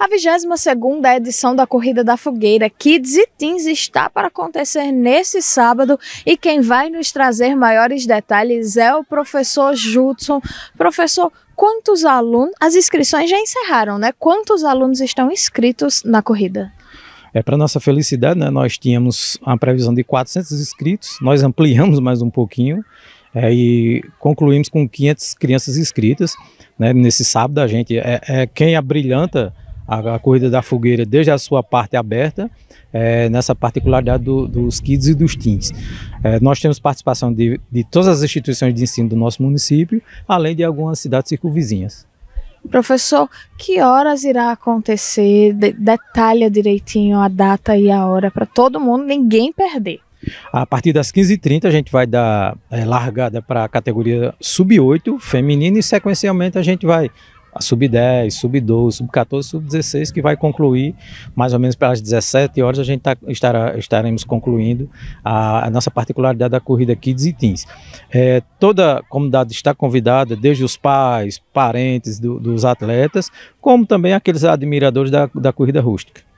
A 22ª edição da Corrida da Fogueira Kids e Teens está para acontecer nesse sábado e quem vai nos trazer maiores detalhes é o professor Judson. Professor, quantos alunos... As inscrições já encerraram, né? Quantos alunos estão inscritos na corrida? É, para nossa felicidade, né, nós tínhamos a previsão de 400 inscritos, nós ampliamos mais um pouquinho é, e concluímos com 500 crianças inscritas. Né, nesse sábado, a gente é, é quem abrilhanta a, a corrida da fogueira desde a sua parte aberta, é, nessa particularidade do, dos kids e dos teens. É, nós temos participação de, de todas as instituições de ensino do nosso município, além de algumas cidades circunvizinhas. Professor, que horas irá acontecer? De detalha direitinho a data e a hora para todo mundo, ninguém perder. A partir das 15h30 a gente vai dar é, largada para a categoria sub-8 feminina e sequencialmente a gente vai a sub-10, sub-12, sub-14, sub-16, que vai concluir mais ou menos pelas 17 horas, a gente tá, estará, estaremos concluindo a, a, nossa particularidade da corrida Kids e Teens. É, toda a comunidade está convidada, desde os pais, parentes do, dos atletas, como também aqueles admiradores da, da corrida rústica.